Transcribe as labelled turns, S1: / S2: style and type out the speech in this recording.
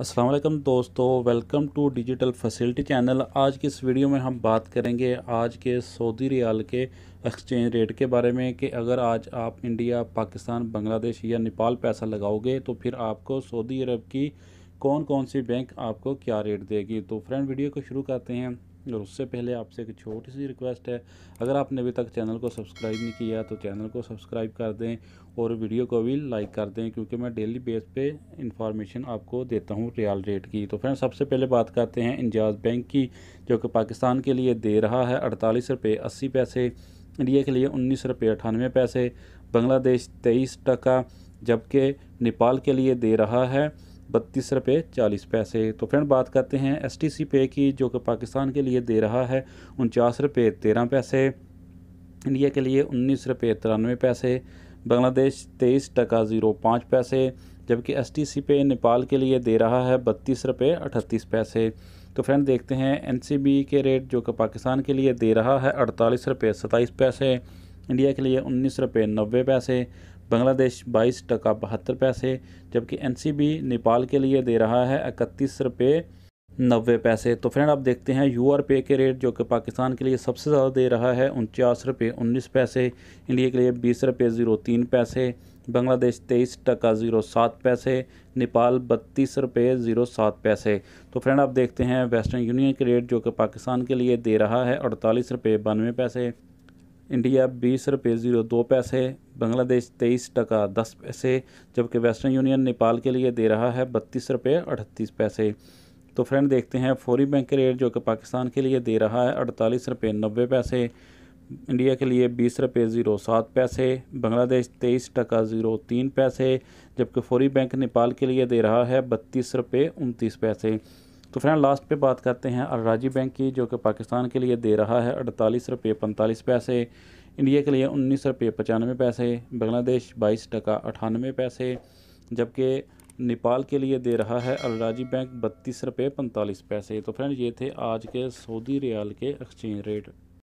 S1: अस्सलाम वालेकुम दोस्तों welcome to digital facility channel आज की इस वीडियो में हम बात करेंगे आज के सऊदी रियाल के एक्सचेंज रेट के बारे में कि अगर आज आप इंडिया पाकिस्तान बांग्लादेश या नेपाल पैसा लगाओगे तो फिर आपको सऊदी अरब की कौन कौन सी बैंक आपको क्या रेट देगी तो फ्रेंड वीडियो को शुरू करते हैं और उससे पहले आपसे एक छोटी सी रिक्वेस्ट है अगर आपने अभी तक चैनल को सब्सक्राइब नहीं किया तो चैनल को सब्सक्राइब कर दें और वीडियो को भी लाइक कर दें क्योंकि मैं डेली बेस पे इंफॉर्मेशन आपको देता हूँ रियल रेट की तो फ्रेंड सबसे पहले बात करते हैं इंजाज बैंक की जो कि पाकिस्तान के लिए दे रहा है अड़तालीस रुपये अस्सी पैसे इंडिया के लिए उन्नीस रुपये अठानवे पैसे बांग्लादेश तेईस टका जबकि नेपाल के लिए दे रहा है बत्तीस रुपये चालीस पैसे तो फ्रेंड बात करते हैं एस टी सी पे की जो कि पाकिस्तान के लिए दे रहा है उनचास रुपये तेरह पैसे इंडिया के लिए उन्नीस रुपये तिरानवे पैसे बांग्लादेश तेईस टका ज़ीरो पाँच पैसे जबकि एस टी सी पे नेपाल के लिए दे रहा है बत्तीस रुपये अठतीस पैसे तो फ्रेंड देखते हैं एन सी बी के रेट जो कि पाकिस्तान के लिए दे रहा है अड़तालीस रुपये सताईस पैसे इंडिया के लिए उन्नीस रुपये नब्बे पैसे बांग्लादेश बाईस टका बहत्तर पैसे जबकि एन नेपाल के लिए दे रहा है इकतीस रुपये नब्बे पैसे तो फ्रेंड आप देखते हैं यू आर पे के रेट जो कि पाकिस्तान के लिए सबसे ज़्यादा दे रहा है उनचास रुपये उन्नीस पैसे इंडिया के लिए बीस रुपये ज़ीरो तीन पैसे बांग्लादेश तेईस टका ज़ीरो सात पैसे नेपाल बत्तीस रुपये ज़ीरो सात पैसे तो फ्रेंड आप देखते हैं वेस्टर्न यूनियन के रेट जो कि पाकिस्तान के लिए दे रहा है अड़तालीस रुपये बानवे पैसे इंडिया बीस रुपये ज़ीरो दो पैसे बांग्लादेश तेईस टका दस पैसे जबकि वेस्टर्न यूनियन नेपाल के लिए दे रहा है बत्तीस रुपये अड़तीस पैसे तो फ्रेंड देखते हैं फौरी बैंक के रेट जो कि पाकिस्तान के लिए दे रहा है अड़तालीस रुपये नब्बे पैसे इंडिया के लिए बीस रुपये ज़ीरो सात पैसे बांग्लादेश तेईस टका ज़ीरो तीन पैसे जबकि फौरी बैंक नेपाल के लिए दे रहा है बत्तीस रुपये उनतीस पैसे तो फ्रेंड लास्ट पे बात करते हैं अलराजी बैंक की जो कि पाकिस्तान के लिए दे रहा है अड़तालीस रुपये पैंतालीस पैसे इंडिया के लिए उन्नीस रुपये पचानवे पैसे बांग्लादेश बाईस टका अठानवे पैसे जबकि नेपाल के लिए दे रहा है अलराजी बैंक बत्तीस रुपये पैंतालीस पैसे तो फ्रेंड ये थे आज के सऊदी रियाल के एक्सचेंज रेट